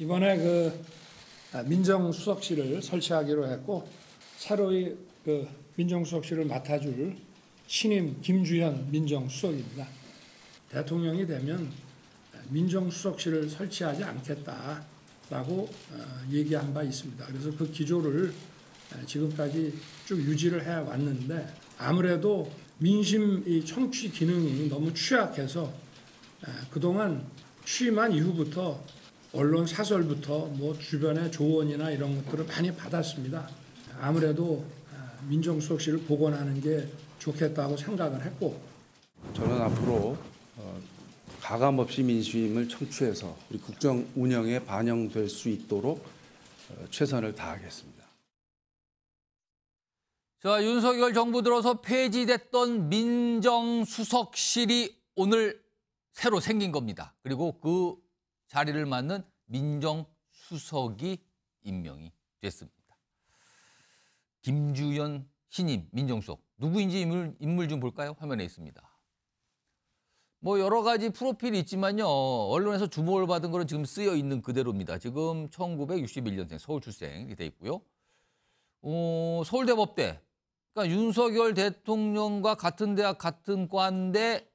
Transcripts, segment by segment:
이번에 그 아, 민정수석실을 설치하기로 했고 새로이 그 민정수석실을 맡아줄 신임 김주현 민정수석입니다. 대통령이 되면 민정수석실을 설치하지 않겠다라고 어, 얘기한 바 있습니다. 그래서 그 기조를 지금까지 쭉 유지를 해 왔는데 아무래도 민심 청취 기능이 너무 취약해서 그동안 취임한 이후부터 언론 사설부터 뭐 주변의 조언이나 이런 것들을 많이 받았습니다. 아무래도 아, 민정수석실을 복원하는 게 좋겠다고 생각을 했고 저는 앞으로 어, 가감 없이 민심을 청취해서 우리 국정 운영에 반영될 수 있도록 어, 최선을 다하겠습니다. 자, 윤석열 정부 들어서 폐지됐던 민정수석실이 오늘 새로 생긴 겁니다. 그리고 그 자리를 맡는 민정수석이 임명이 됐습니다. 김주현 신임 민정수석 누구인지 인물, 인물 좀 볼까요? 화면에 있습니다. 뭐 여러 가지 프로필이 있지만요. 언론에서 주목을 받은 거는 지금 쓰여 있는 그대로입니다. 지금 1961년생 서울 출생이 돼 있고요. 어, 서울대법대. 그러니까 윤석열 대통령과 같은 대학 같은 과인데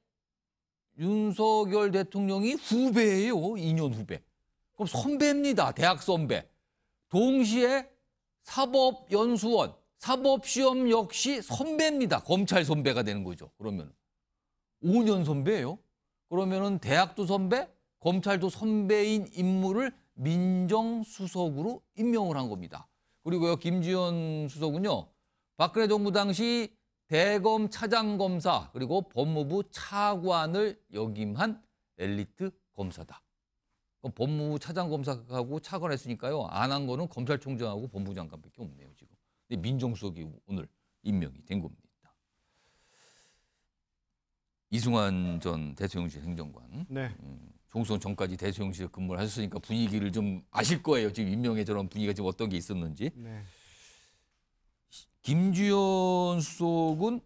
윤석열 대통령이 후배예요. 2년 후배. 그럼 선배입니다. 대학 선배. 동시에 사법연수원, 사법시험 역시 선배입니다. 검찰 선배가 되는 거죠. 그러면 5년 선배예요. 그러면은 대학도 선배, 검찰도 선배인 인물을 민정수석으로 임명을 한 겁니다. 그리고요, 김지현 수석은요, 박근혜 정부 당시 대검 차장검사 그리고 법무부 차관을 역임한 엘리트 검사다. 법무부 차장검사하고 차관했으니까요. 안 한 거는 검찰총장하고 법무장관밖에 없네요. 지금. 근데 민정수석이 오늘 임명이 된 겁니다. 이승환 전 대통령실 행정관. 네. 음, 종선 전까지 대통령실에 근무를 하셨으니까 분위기를 좀 아실 거예요. 지금 임명의 저런 분위기가 지금 어떤 게 있었는지. 네. 김주현 수석은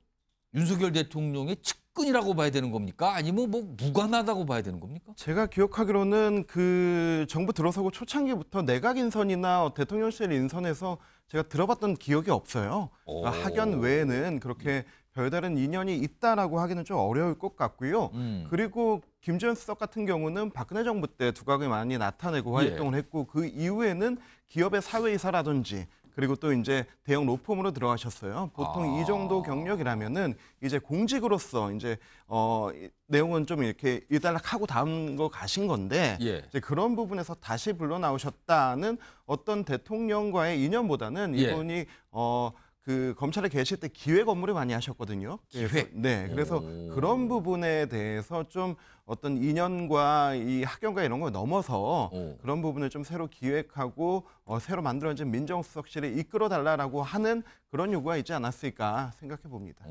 윤석열 대통령의 측근이라고 봐야 되는 겁니까? 아니면 뭐 무관하다고 봐야 되는 겁니까? 제가 기억하기로는 그 정부 들어서고 초창기부터 내각 인선이나 대통령실 인선에서 제가 들어봤던 기억이 없어요. 그러니까 학연 외에는 그렇게 별다른 인연이 있다라고 하기는 좀 어려울 것 같고요. 음. 그리고 김주현 수석 같은 경우는 박근혜 정부 때 두각을 많이 나타내고 예. 활동을 예. 했고 그 이후에는 기업의 사회이사라든지 그리고 또 이제 대형 로펌으로 들어가셨어요. 보통 아. 이 정도 아. 경력이라면은 이제 공직으로서 이제 어 내용은 좀 이렇게 일단락하고 다음 거 가신 건데 예. 이제 그런 부분에서 다시 불러 나오셨다는 어떤 대통령과의 인연보다는 예. 이분이 예. 어그 검찰에 계실 때 기획 업무를 많이 하셨거든요. 기획. 네, 그래서 오. 그런 부분에 대해서 좀 어떤 인연과 이 학연과 이런 걸 넘어서 오. 그런 부분을 좀 새로 기획하고 어, 새로 만들어진 민정수석실을 이끌어 달라라고 하는 그런 요구가 있지 않았을까 생각해 봅니다.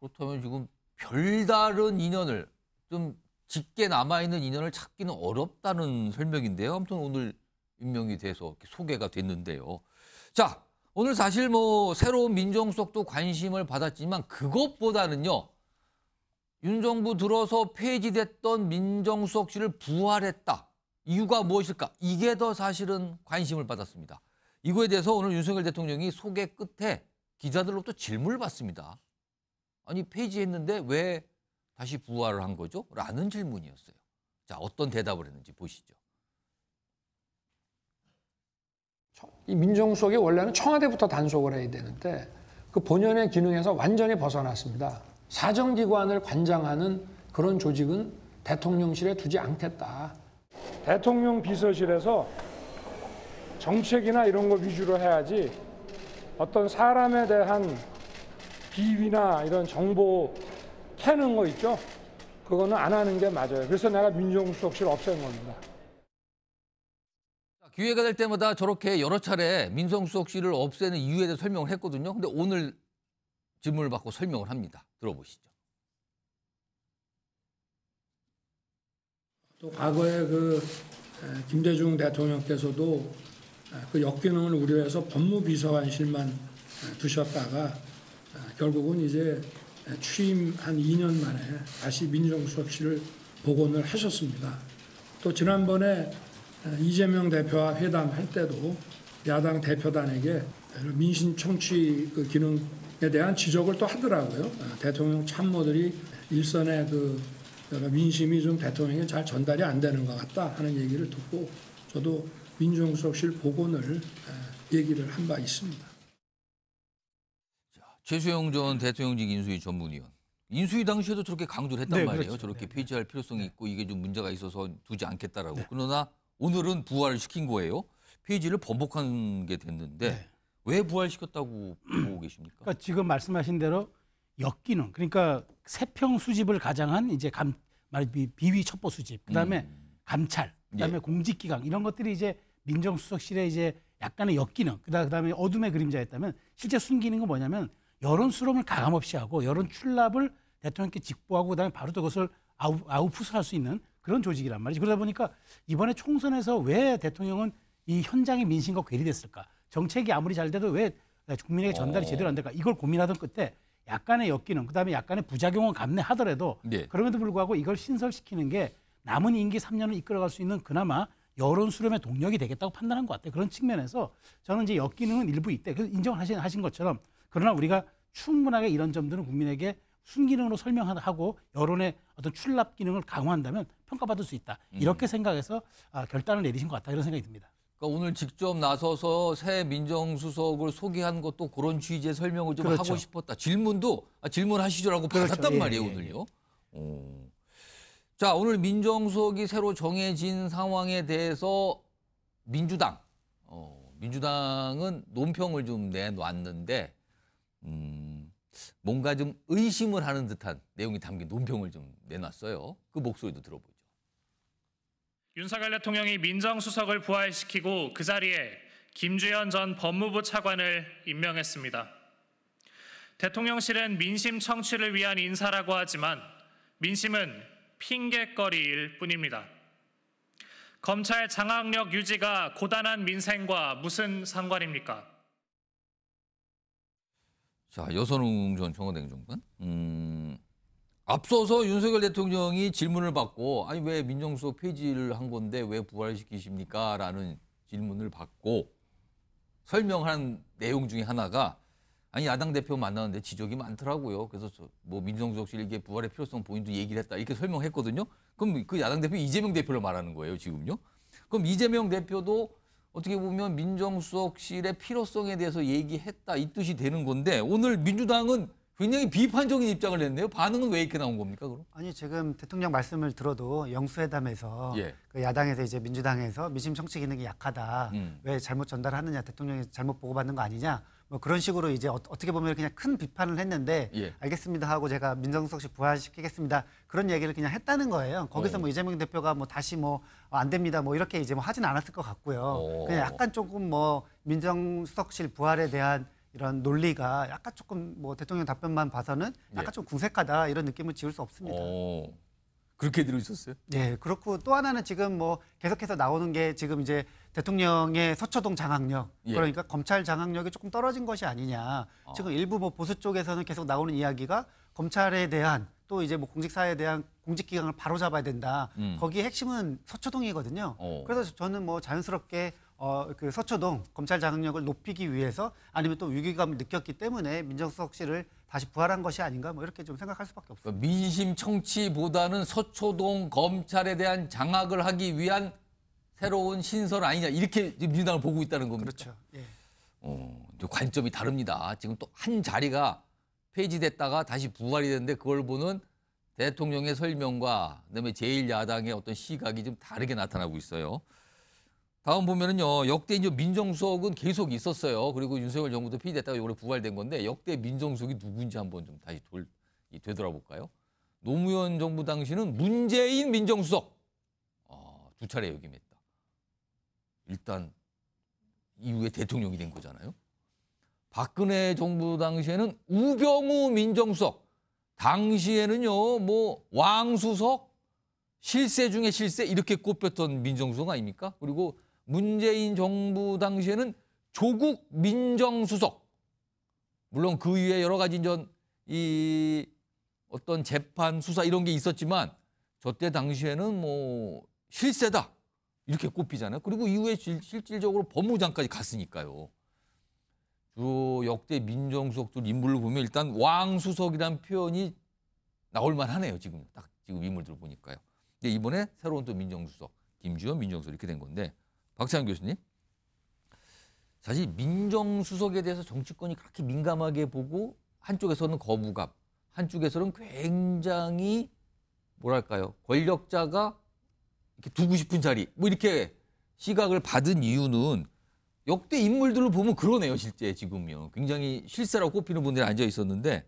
그렇다면 지금 별다른 인연을 좀 짙게 남아 있는 인연을 찾기는 어렵다는 설명인데요. 아무튼 오늘 임명이 돼서 소개가 됐는데요. 자, 오늘 사실 뭐 새로운 민정수석도 관심을 받았지만 그것보다는요. 윤 정부 들어서 폐지됐던 민정수석실을 부활했다. 이유가 무엇일까? 이게 더 사실은 관심을 받았습니다. 이거에 대해서 오늘 윤석열 대통령이 소개 끝에 기자들로부터 질문을 받습니다. 아니 폐지했는데 왜 다시 부활을 한 거죠? 라는 질문이었어요. 자 어떤 대답을 했는지 보시죠. 이 민정수석이 원래는 청와대부터 단속을 해야 되는데 그 본연의 기능에서 완전히 벗어났습니다. 사정기관을 관장하는 그런 조직은 대통령실에 두지 않겠다. 대통령 비서실에서 정책이나 이런 거 위주로 해야지 어떤 사람에 대한 비위나 이런 정보 캐는 거 있죠? 그거는 안 하는 게 맞아요. 그래서 내가 민정수석실 없앤 겁니다. 기회가 될 때마다 저렇게 여러 차례 민성수석 실을 없애는 이유에 대해 설명을 했거든요. 근데 오늘 질문을 받고 설명을 합니다. 들어보시죠. 또 과거에 그 김대중 대통령께서도 그 역기능을 우려해서 법무비서관실만 두셨다가 결국은 이제 취임 한 2년 만에 다시 민정수석실을 복원을 하셨습니다. 또 지난번에 이재명 대표와 회담할 때도 야당 대표단에게 민심 청취 그 기능에 대한 지적을 또 하더라고요. 아, 대통령 참모들이 일선의 그 민심이 좀 대통령에 잘 전달이 안 되는 것 같다 하는 얘기를 듣고 저도 민정수석실 복원을 아, 얘기를 한 바 있습니다. 최수영 전 대통령직 인수위 전문위원. 인수위 당시에도 저렇게 강조를 했단 네, 말이에요. 그렇죠. 저렇게 네, 네. 폐지할 필요성이 있고 이게 좀 문제가 있어서 두지 않겠다라고. 네. 그러나 오늘은 부활시킨 거예요. 페이지를 번복한 게 됐는데 네. 왜 부활시켰다고 보고 계십니까? 그러니까 지금 말씀하신 대로 엮기는 그러니까 세평 수집을 가장한 이제 감 말 비위 첩보 수집 그다음에 음. 감찰 그다음에 예. 공직기강 이런 것들이 이제 민정수석실에 이제 약간의 역기능 그다음에 어둠의 그림자였다면 실제 숨기는 건 뭐냐면 여론 수렴을 가감없이 하고 여론 출납을 대통령께 직보하고 그다음에 바로 또 그것을 아우, 아웃풋을 할 수 있는 그런 조직이란 말이지. 그러다 보니까 이번에 총선에서 왜 대통령은 이 현장의 민심과 괴리됐을까? 정책이 아무리 잘 돼도 왜 국민에게 전달이 어. 제대로 안 될까? 이걸 고민하던 끝에 약간의 엮이는 그다음에 약간의 부작용을 감내하더라도 네. 그럼에도 불구하고 이걸 신설시키는 게 남은 임기 3년을 이끌어갈 수 있는 그나마 여론 수렴의 동력이 되겠다고 판단한 것 같아요. 그런 측면에서 저는 이제 엮이는 일부 있대. 그래서 인정하신 하신 것처럼 그러나 우리가 충분하게 이런 점들은 국민에게 순기능으로 설명하고 여론의 어떤 출납 기능을 강화한다면 평가받을 수 있다. 음. 이렇게 생각해서 아, 결단을 내리신 것 같다. 이런 생각이 듭니다. 그러니까 오늘 직접 나서서 새 민정수석을 소개한 것도 그런 취지의 설명을 좀 그렇죠. 하고 싶었다. 질문도 아, 질문하시죠라고 그렇죠. 받았단 예, 말이에요 예, 오늘요. 예. 오. 자 오늘 민정수석이 새로 정해진 상황에 대해서 민주당 어, 민주당은 논평을 좀 내놨는데 음, 뭔가 좀 의심을 하는 듯한 내용이 담긴 논평을 좀 내놨어요. 그 목소리도 들어보죠. 윤석열 대통령이 민정수석을 부활시키고 그 자리에 김주현 전 법무부 차관을 임명했습니다. 대통령실은 민심 청취를 위한 인사라고 하지만 민심은 핑계거리일 뿐입니다. 검찰 장악력 유지가 고단한 민생과 무슨 상관입니까? 자, 여선웅 전 청와대행정관. 음, 앞서서 윤석열 대통령이 질문을 받고 아니 왜 민정수석 폐지를 한 건데 왜 부활시키십니까? 라는 질문을 받고 설명한 내용 중에 하나가 아니 야당 대표 만나는데 지적이 많더라고요. 그래서 뭐 민정수석실 이게 부활의 필요성 본인도 얘기를 했다 이렇게 설명했거든요. 그럼 그 야당 대표 이재명 대표를 말하는 거예요 지금요. 그럼 이재명 대표도 어떻게 보면 민정수석실의 필요성에 대해서 얘기했다 이 뜻이 되는 건데 오늘 민주당은 굉장히 비판적인 입장을 냈네요. 반응은 왜 이렇게 나온 겁니까? 그럼? 아니 지금 대통령 말씀을 들어도 영수회담에서 예. 그 야당에서 이제 민주당에서 민심 청취 기능이 약하다. 음. 왜 잘못 전달하느냐 대통령이 잘못 보고받는 거 아니냐 뭐 그런 식으로 이제 어, 떻게 보면 그냥 큰 비판을 했는데 예. 알겠습니다 하고 제가 민정수석 씨 부활시키겠습니다 그런 얘기를 그냥 했다는 거예요. 거기서 오. 네. 뭐 이재명 대표가 뭐 다시 뭐안 어, 됩니다 뭐 이렇게 이제 뭐 하진 않았을 것 같고요. 오. 어. 그냥 약간 조금 뭐 민정수석실 부활에 대한 이런 논리가 약간 조금 뭐 대통령 답변만 봐서는 약간 예. 좀 궁색하다 이런 느낌을 지울 수 없습니다. 오. 어. 그렇게 들으셨어요? 네, 그렇고 또 하나는 지금 뭐 계속해서 나오는 게 지금 이제 대통령의 서초동 장악력 예. 그러니까 검찰 장악력이 조금 떨어진 것이 아니냐. 어. 지금 일부 뭐 보수 쪽에서는 계속 나오는 이야기가 검찰에 대한 또 이제 뭐 공직사에 대한 공직 기강을 바로 잡아야 된다. 음. 거기 핵심은 서초동이거든요. 오. 어. 그래서 저는 뭐 자연스럽게 어, 그 서초동 검찰 장악력을 높이기 위해서 아니면 또 위기감을 느꼈기 때문에 민정수석 씨를 다시 부활한 것이 아닌가 뭐 이렇게 좀 생각할 수밖에 없어요. 그러니까 민심 청취보다는 서초동 검찰에 대한 장악을 하기 위한 새로운 신설 아니냐 이렇게 지금 민주당을 보고 있다는 겁니다. 그렇죠. 예. 어, 관점이 다릅니다. 지금 또 한 자리가 폐지됐다가 다시 부활이 됐는데 그걸 보는 대통령의 설명과 그다음에 제1야당의 어떤 시각이 좀 다르게 나타나고 있어요. 다음 보면은요 역대 이제 민정수석은 계속 있었어요. 그리고 윤석열 정부도 피의됐다가 이번에 부활된 건데 역대 민정수석이 누군지 한번 좀 다시 돌 되돌아볼까요? 노무현 정부 당시는 문재인 민정수석 어, 아, 두 차례 역임했다. 일단 이후에 대통령이 된 거잖아요. 박근혜 정부 당시에는 우병우 민정수석 당시에는요 뭐 왕수석 실세 중에 실세 이렇게 꼽혔던 민정수석 아닙니까? 그리고 문재인 정부 당시에는 조국 민정수석 물론 그 위에 여러 가지 전이 어떤 재판 수사 이런 게 있었지만 저 때 당시에는 뭐 실세다 이렇게 꼽히잖아요. 그리고 이후에 실, 실질적으로 법무장까지 갔으니까요. 주로 역대 민정수석들 인물을 보면 일단 왕수석이란 표현이 나올 만하네요. 지금 딱 지금 인물들 을 보니까요. 근데 이번에 새로운 또 민정수석 김주현 민정수석 이렇게 된 건데 박찬 교수님. 사실 민정수석에 대해서 정치권이 그렇게 민감하게 보고 한쪽에서는 거부감, 한쪽에서는 굉장히 뭐랄까요 권력자가 이렇게 두고 싶은 자리 뭐 이렇게 시각을 받은 이유는 역대 인물들을 보면 그러네요 실제 지금요 굉장히 실세라고 꼽히는 분들이 앉아 있었는데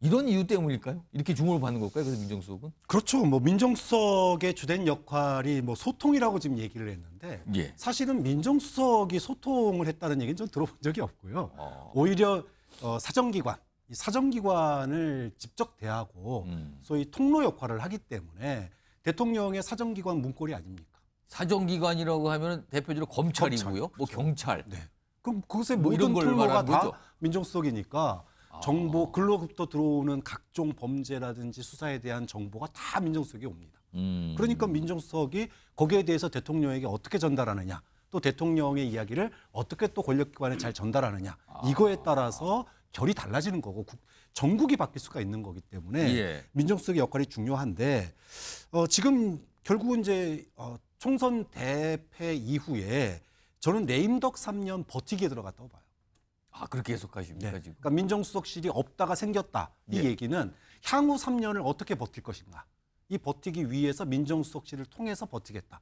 이런 이유 때문일까요? 이렇게 주목을 받는 걸까요? 그래서 민정수석은? 그렇죠. 뭐 민정수석의 주된 역할이 뭐 소통이라고 지금 얘기를 했는데 예. 사실은 민정수석이 소통을 했다는 얘기는 좀 들어본 적이 없고요. 아. 오히려 어, 사정기관, 이 사정기관을 직접 대하고 음. 소위 통로 역할을 하기 때문에 대통령의 사정기관 문골리 아닙니까? 사정기관이라고 하면 대표적으로 검찰이고요. 검찰, 그렇죠. 뭐 경찰. 네. 그럼 그것의 뭐 모든 통로가 다 거죠. 민정수석이니까 정보 근로부도 들어오는 각종 범죄라든지 수사에 대한 정보가 다민정수석에 옵니다. 음. 그러니까 민정수석이 거기에 대해서 대통령에게 어떻게 전달하느냐, 또 대통령의 이야기를 어떻게 또 권력기관에 잘 전달하느냐 아. 이거에 따라서 결이 달라지는 거고 국, 전국이 바뀔 수가 있는 거기 때문에 예. 민정수석의 역할이 중요한데 어, 지금 결국은 이제 어, 총선 대패 이후에 저는 레임덕 3년 버티기에 들어갔다고 봐요. 아 그렇게 해석하십니까 네. 지금? 그러니까 민정수석실이 없다가 생겼다 이 네. 얘기는 향후 3년을 어떻게 버틸 것인가 이 버티기 위해서 민정수석실을 통해서 버티겠다.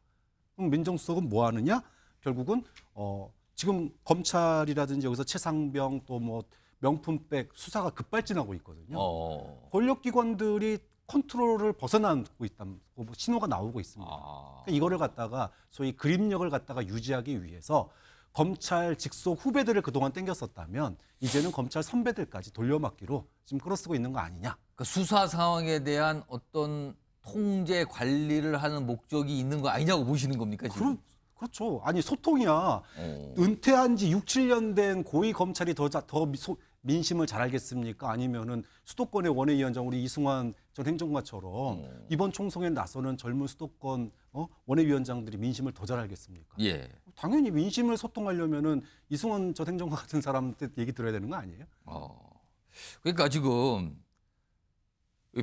그럼 민정수석은 뭐 하느냐? 결국은 어 지금 검찰이라든지 여기서 최상병 또 뭐 명품백 수사가 급발진하고 있거든요. 어... 권력기관들이 컨트롤을 벗어나고 있다고 신호가 나오고 있습니다. 아... 그러니까 이거를 갖다가 소위 그림력을 갖다가 유지하기 위해서 검찰 직속 후배들을 그동안 땡겼었다면 이제는 검찰 선배들까지 돌려막기로 지금 끌어쓰고 있는 거 아니냐. 그 수사 상황에 대한 어떤 통제 관리를 하는 목적이 있는 거 아니냐고 보시는 겁니까 지금? 그렇, 죠 그렇죠. 아니 소통이야. 오. 어. 은퇴한 지 6, 7년 된 고위 검찰이 더, 더 소, 민심을 잘 알겠습니까? 아니면은 수도권의 원외위원장 우리 이승환 전 행정관처럼 음. 이번 총선에 나서는 젊은 수도권 어? 원외위원장들이 민심을 더 잘 알겠습니까? 예. 당연히 민심을 소통하려면은 이승환 전 행정관 같은 사람한테 얘기 들어야 되는 거 아니에요? 어. 그러니까 지금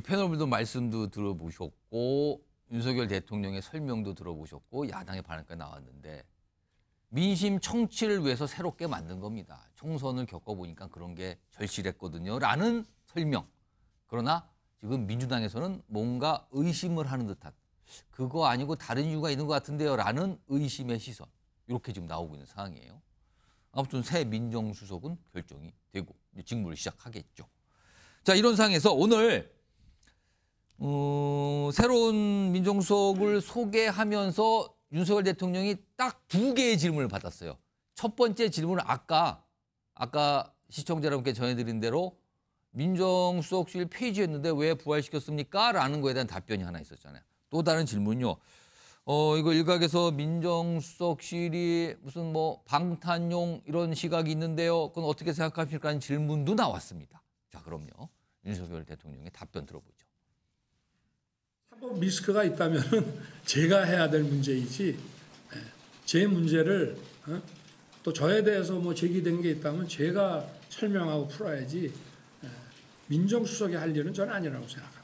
패널분도 말씀도 들어보셨고 윤석열 대통령의 설명도 들어보셨고 야당의 반응까지 나왔는데 민심 청취를 위해서 새롭게 만든 겁니다. 총선을 겪어보니까 그런 게 절실했거든요. 라는 설명. 그러나 지금 민주당에서는 뭔가 의심을 하는 듯한 그거 아니고 다른 이유가 있는 것 같은데요. 라는 의심의 시선. 이렇게 지금 나오고 있는 상황이에요. 아무튼 새 민정수석은 결정이 되고 직무를 시작하겠죠. 자, 이런 상황에서 오늘 어, 새로운 민정수석을 소개하면서 윤석열 대통령이 딱 두 개의 질문을 받았어요. 첫 번째 질문은 아까 아까 시청자 여러분께 전해드린 대로 민정수석실 폐지했는데 왜 부활시켰습니까? 라는 거에 대한 답변이 하나 있었잖아요. 또 다른 질문요. 이 어, 이거 일각에서 민정수석실이 무슨 뭐 방탄용 이런 시각이 있는데요. 그건 어떻게 생각하실까 하는 질문도 나왔습니다. 자, 그럼요. 윤석열 대통령의 답변 들어보죠. 뭐 미스크가있다면 제가 해야 될 문제이지 예, 제 문제를 어? 또 저에 대해서 뭐 제기된 게 있다면 제가 설명하고 풀어야지 예, 민정수석이 할 일은 저는 아니라고 생각합니다.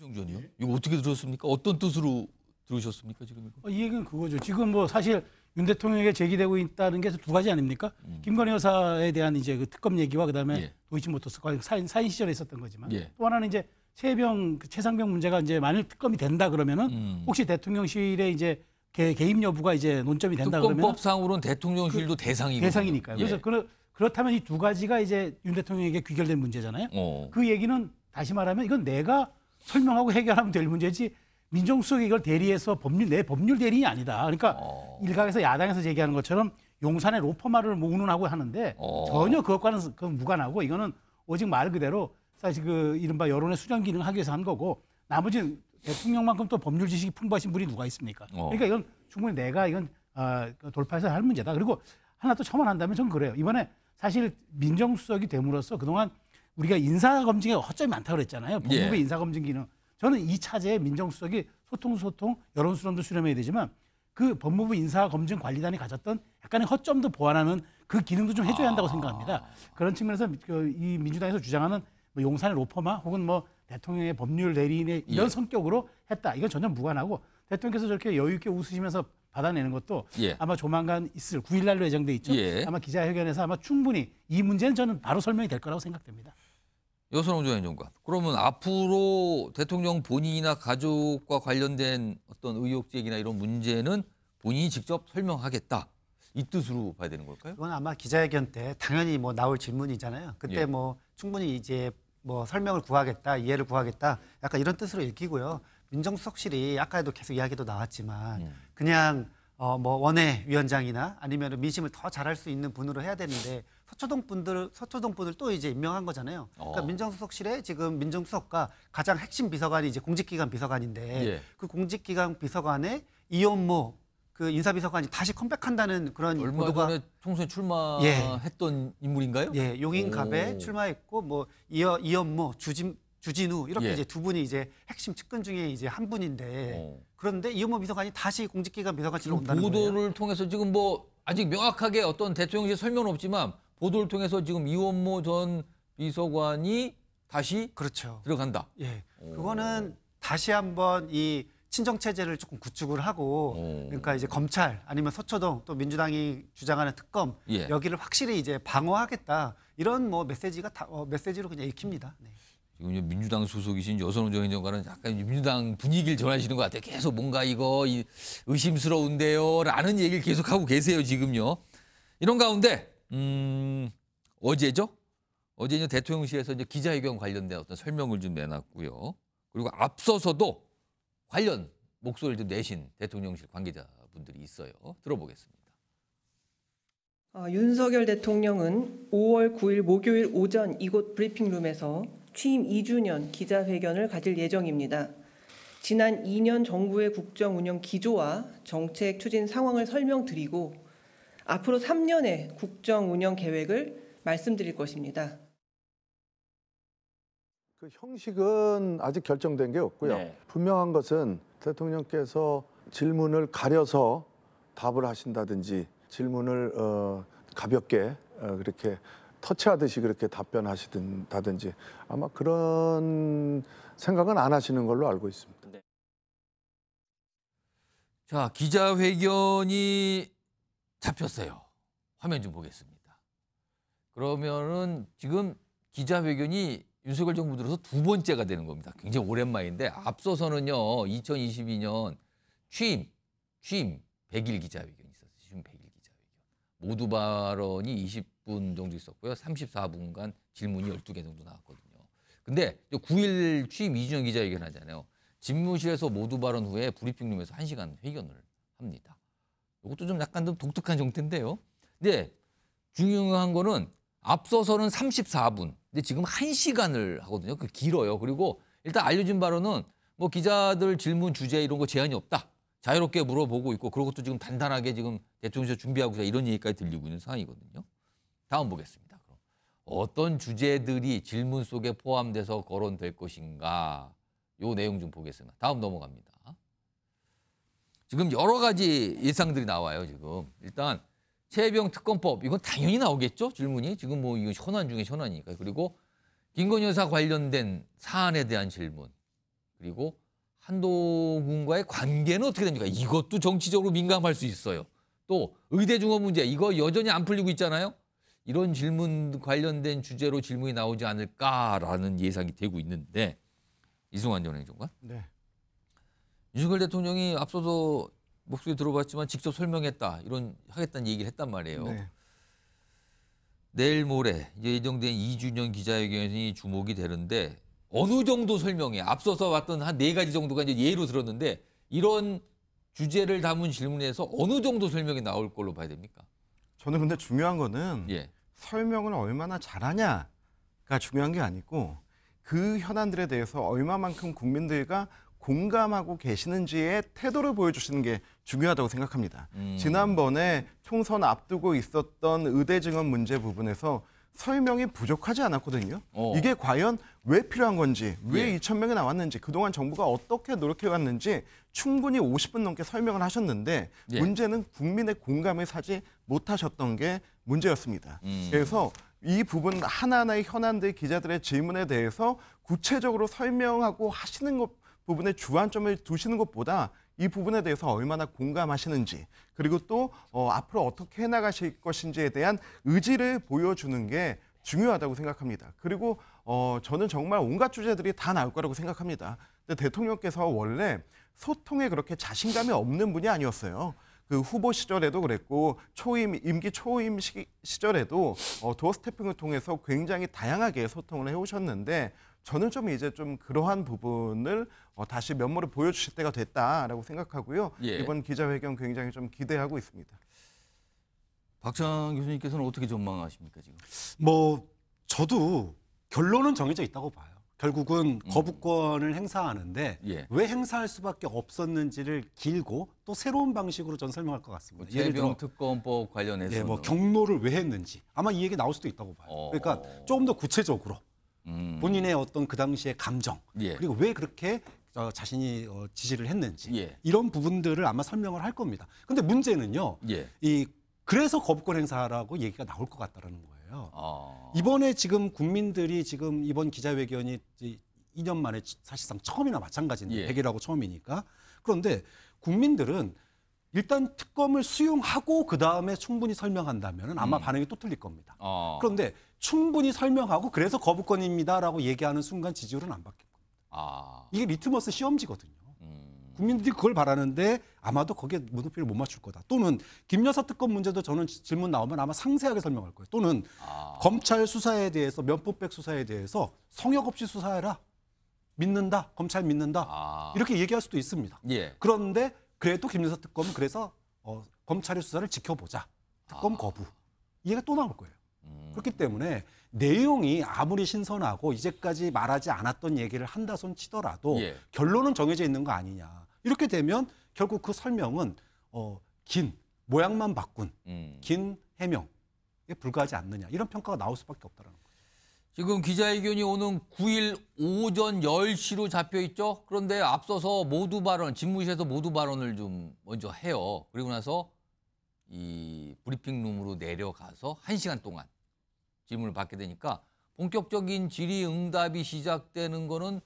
정전이요? 네. 이거 어떻게 들었습니까? 어떤 뜻으로 들으셨습니까 지금? 이거? 어, 이 얘기는 그거죠. 지금 뭐 사실 윤 대통령에게 제기되고 있다는 게 두 가지 아닙니까? 음. 김건희 여사에 대한 이제 그 특검 얘기와 그다음에 예. 도이치모터스 사인 사인 시절에 있었던 거지만 예. 또 하나는 이제 최병 그 최상병 문제가 이제 만일 특검이 된다 그러면은 음. 혹시 대통령실에 이제 개, 개입 여부가 이제 논점이 된다 그러면 특법상으로는 대통령실도 그, 대상이고 대상이니까요. 예. 그래서 그러, 그렇다면 이 두 가지가 이제 윤 대통령에게 귀결된 문제잖아요. 어. 그 얘기는 다시 말하면 이건 내가 설명하고 해결하면 될 문제지 민정수석이 이걸 대리해서 법률 내 법률 대리인이 아니다. 그러니까 어. 일각에서 야당에서 제기하는 것처럼 용산의 로퍼마를 모으는하고 하는데 어. 전혀 그것과는 그건 무관하고 이거는 오직 말 그대로 사실 그 이른바 여론의 수렴 기능을 하기 위해서 한 거고 나머지는 대통령만큼 또 법률 지식이 풍부하신 분이 누가 있습니까? 어. 그러니까 이건 충분히 내가 이건 어, 돌파해서 할 문제다. 그리고 하나 또 첨언한다면 전 그래요. 이번에 사실 민정수석이 됨으로써 그동안 우리가 인사검증에 허점이 많다고 그랬잖아요. 법무부 예. 인사검증 기능. 저는 이 차제에 민정수석이 소통 소통 여론 수렴도 수렴해야 되지만 그 법무부 인사검증관리단이 가졌던 약간의 허점도 보완하는 그 기능도 좀 해줘야 한다고 아. 생각합니다. 그런 측면에서 그 이 민주당에서 주장하는 뭐 용산의 로펌화 혹은 뭐 대통령의 법률 대리인의 예. 이런 예. 성격으로 했다. 이건 전혀 무관하고 대통령께서 저렇게 여유 있게 웃으시면서 받아내는 것도 예. 아마 조만간 있을 9일날로 예정돼 있죠. 예. 아마 기자회견에서 아마 충분히 이 문제는 저는 바로 설명이 될 거라고 생각됩니다. 여선홍 조현정관 그러면 앞으로 대통령 본인이나 가족과 관련된 어떤 의혹 제기나 이런 문제는 본인이 직접 설명하겠다. 이 뜻으로 봐야 되는 걸까요? 그건 아마 기자회견 때 당연히 뭐 나올 질문이잖아요. 그때 예. 뭐 충분히 이제 뭐 설명을 구하겠다, 이해를 구하겠다, 약간 이런 뜻으로 읽히고요. 민정수석실이 아까도 계속 이야기도 나왔지만 예. 그냥 어, 뭐 원외 위원장이나 아니면 민심을 더 잘할 수 있는 분으로 해야 되는데 서초동 분들 서초동 분들또 이제 임명한 거잖아요. 그러니까 어. 그러니까 민정수석실에 지금 민정수석과 가장 핵심 비서관이 이제 공직기관 비서관인데 예. 그 공직기관 비서관에 이혼모 그 인사비서관이 다시 컴백한다는 그런 얼마 보도가 전에 총선에 예. 출마했던 예. 인물인가요? 예, 용인갑에 오. 출마했고 뭐 이어 이연모 주진 주진우 이렇게 예. 이제 두 분이 이제 핵심 측근 중에 이제 한 분인데 오. 어. 그런데 이현모 비서관이 다시 공직기관 비서관실로 온다는 보도를 거예요. 보도를 통해서 지금 뭐 아직 명확하게 어떤 대통령실 설명은 없지만 보도를 통해서 지금 이원모 전 비서관이 다시 그렇죠. 들어간다. 예, 오. 그거는 다시 한번 이 친정 체제를 조금 구축을 하고 오. 그러니까 이제 검찰 아니면 서초동 또 민주당이 주장하는 특검 예. 여기를 확실히 이제 방어하겠다 이런 뭐 메시지가 다 어, 메시지로 그냥 읽힙니다. 네. 지금 이제 민주당 소속이신 여선호 전 정과는 약간 민주당 분위기를 전하시는 것 같아요. 계속 뭔가 이거 이 의심스러운데요라는 얘기를 계속 하고 계세요 지금요. 이런 가운데 음, 어제죠? 어제 이제 대통령실에서 이제 기자회견 관련된 어떤 설명을 좀 내놨고요. 그리고 앞서서도 관련 목소리를 내신 대통령실 관계자분들이 있어요. 들어보겠습니다. 아, 윤석열 대통령은 5월 9일 목요일 오전 이곳 브리핑룸에서 취임 2주년 기자회견을 가질 예정입니다. 지난 2년 정부의 국정 운영 기조와 정책 추진 상황을 설명드리고 앞으로 3년의 국정 운영 계획을 말씀드릴 것입니다. 그 형식은 아직 결정된 게 없고요. 네. 분명한 것은 대통령께서 질문을 가려서 답을 하신다든지 질문을 어, 가볍게 어, 그렇게 터치하듯이 그렇게 답변하시든다든지 아마 그런 생각은 안 하시는 걸로 알고 있습니다. 네. 자 기자회견이 잡혔어요. 화면 좀 보겠습니다. 그러면은 지금 기자회견이 윤석열 정부 들어서 두 번째가 되는 겁니다. 굉장히 오랜만인데 앞서서는요 2022년 취임 취임 100일 기자회견이 있었어요. 취임 100일 기자회견 모두 발언이 20분 정도 있었고요. 34분간 질문이 12개 정도 나왔거든요. 근데 9일 취임 이준영 기자회견 하잖아요. 집무실에서 모두 발언 후에 브리핑룸에서 1시간 회견을 합니다. 이것도 좀 약간 좀 독특한 형태인데요. 근데 중요한 거는 앞서서는 34분 근데 지금 한시간을 하거든요. 그 길어요. 그리고 일단 알려진 바로는 뭐 기자들 질문 주제 이런 거 제한이 없다. 자유롭게 물어보고 있고 그런 것도 지금 단단하게 지금 대통령실 준비하고 있다 이런 얘기까지 들리고 있는 상황이거든요. 다음 보겠습니다. 그럼 어떤 주제들이 질문 속에 포함돼서 거론될 것인가 요 내용 좀 보겠습니다. 다음 넘어갑니다. 지금 여러 가지 예상들이 나와요. 지금 일단 최병 특검법 이건 당연히 나오겠죠 질문이 지금 뭐 이거 현안 중에 현안이니까 그리고 김건희 여사 관련된 사안에 대한 질문 그리고 한도군과의 관계는 어떻게 됩니까 이것도 정치적으로 민감할 수 있어요 또 의대 중원 문제 이거 여전히 안 풀리고 있잖아요 이런 질문 관련된 주제로 질문이 나오지 않을까라는 예상이 되고 있는데 이승환 전 행정관 네. 윤석열 대통령이 앞서서 목소리 들어봤지만 직접 설명했다 이런 하겠다는 얘기를 했단 말이에요. 네. 내일 모레 예정된 2주년 기자회견이 주목이 되는데 어느 정도 설명해 앞서서 왔던 한 네 가지 정도가 이제 예로 들었는데 이런 주제를 담은 질문에서 어느 정도 설명이 나올 걸로 봐야 됩니까? 저는 근데 중요한 거는 예. 설명을 얼마나 잘하냐가 중요한 게 아니고 그 현안들에 대해서 얼마만큼 국민들과 공감하고 계시는지의 태도를 보여주시는 게 중요하다고 생각합니다. 음. 지난번에 총선 앞두고 있었던 의대 증언 문제 부분에서 설명이 부족하지 않았거든요. 어. 이게 과연 왜 필요한 건지, 왜 예. 2천 명이 나왔는지, 그동안 정부가 어떻게 노력해 왔는지 충분히 50분 넘게 설명을 하셨는데 예. 문제는 국민의 공감을 사지 못하셨던 게 문제였습니다. 음. 그래서 이 부분 하나하나의 현안들 기자들의 질문에 대해서 구체적으로 설명하고 하시는 것 부분에 주안점을 두시는 것보다 이 부분에 대해서 얼마나 공감하시는지 그리고 또 어, 앞으로 어떻게 해나가실 것인지에 대한 의지를 보여주는 게 중요하다고 생각합니다. 그리고 어, 저는 정말 온갖 주제들이 다 나올 거라고 생각합니다. 근데 대통령께서 원래 소통에 그렇게 자신감이 없는 분이 아니었어요. 그 후보 시절에도 그랬고 초임 임기 초임 시절에도 어, 도어 스태핑을 통해서 굉장히 다양하게 소통을 해오셨는데 저는 좀 이제 좀 그러한 부분을 어, 다시 면모를 보여주실 때가 됐다라고 생각하고요. 예. 이번 기자회견 굉장히 좀 기대하고 있습니다. 박찬 교수님께서는 어떻게 전망하십니까 지금? 뭐 저도 결론은 정해져 있다고 봐요. 결국은 음. 거부권을 행사하는데 예. 왜 행사할 수밖에 없었는지를 길고 또 새로운 방식으로 전 설명할 것 같습니다. 뭐 예를 특검법 관련해서 예, 뭐 경로를 왜 했는지 아마 이 얘기 나올 수도 있다고 봐요. 어... 그러니까 조금 더 구체적으로 음. 본인의 어떤 그 당시의 감정 예. 그리고 왜 그렇게 어, 자신이 어, 지지를 했는지 예. 이런 부분들을 아마 설명을 할 겁니다. 근데 문제는요. 예. 이 그래서 거부권 행사라고 얘기가 나올 것 같다라는 거예요. 아. 이번에 지금 국민들이 지금 이번 기자회견이 2년 만에 사실상 처음이나 마찬가지인데 예. 100이라고 처음이니까 그런데 국민들은 일단 특검을 수용하고 그 다음에 충분히 설명한다면 아마 음. 반응이 또 틀릴 겁니다. 아. 그런데 충분히 설명하고 그래서 거부권입니다라고 얘기하는 순간 지지율은 안 바뀔 겁니다. 아. 이게 리트머스 시험지거든요. 음. 국민들이 그걸 바라는데 아마도 거기에 문호표를 못 맞출 거다. 또는 김여사 특검 문제도 저는 질문 나오면 아마 상세하게 설명할 거예요. 또는 아. 검찰 수사에 대해서 면포백 수사에 대해서 성역 없이 수사해라. 믿는다. 검찰 믿는다. 아. 이렇게 얘기할 수도 있습니다. 예. 그런데 그래도 김여사 특검은 그래서 어, 검찰의 수사를 지켜보자. 특검 아. 거부. 얘가 또 나올 거예요. 음. 그렇기 때문에 내용이 아무리 신선하고 이제까지 말하지 않았던 얘기를 한다 손 치더라도 예. 결론은 정해져 있는 거 아니냐. 이렇게 되면 결국 그 설명은 어, 긴 모양만 바꾼 음. 긴 해명에 불과하지 않느냐. 이런 평가가 나올 수밖에 없다는 거예요. 지금 기자회견이 오는 9일 오전 10시로 잡혀 있죠. 그런데 앞서서 모두 발언, 집무실에서 모두 발언을 좀 먼저 해요. 그리고 나서 이 브리핑룸으로 내려가서 1시간 동안 질문을 받게 되니까 본격적인 질의응답이 시작되는 거는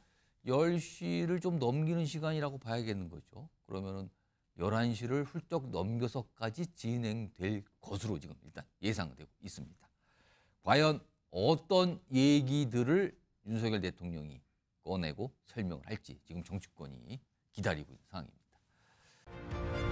10시를 좀 넘기는 시간이라고 봐야겠는 거죠. 그러면은 11시를 훌쩍 넘겨서까지 진행될 것으로 지금 일단 예상되고 있습니다. 과연 어떤 얘기들을 윤석열 대통령이 꺼내고 설명을 할지 지금 정치권이 기다리고 있는 상황입니다.